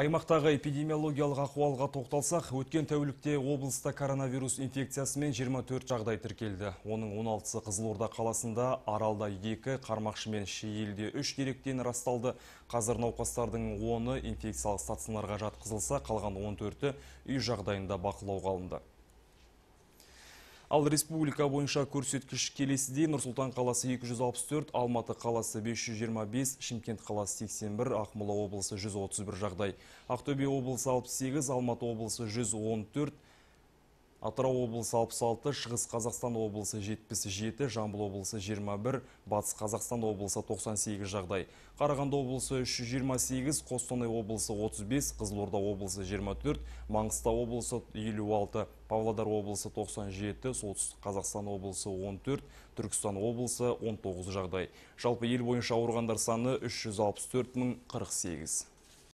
Аймақтағы эпидемиологиялық ахуалға тоқталсақ, өткен тәулікте облыста коронавирус инфекциясымен 24 жағдай тіркелді. Оның 16-сы Қызылорда қаласында, Аралда 2, Қармақшы мен Шиелде 3 деректен расталды. Қазір науқастардың 10-ы инфекциялық стационарға жатқызылса, қалған 14 ті үй жағдайында бақылауға қалынды. Ал республика бойынша көрсеткіш келесіде Нұрсултан қаласы 264, Алматы қаласы 525, Шымкент қаласы 81, Ақмола облысы 131 жағдай. Ақтөбе облысы 68, Алматы облысы 114, Атырау облысы 66, Шығыс Қазақстан облысы 77, Жамбыл облысы 21, Батыс Қазақстан облысы 98 жағдай. Қарағанды облысы 328, Қостанай облысы 35, Қызылорда облысы 24, Маңғыста облысы 56, Павлодар облысы 97, Солтүстік Қазақстан облысы 14, Түркістан облысы 19 жағдай. Жалпы ел бойынша ауырғандар саны 364 048.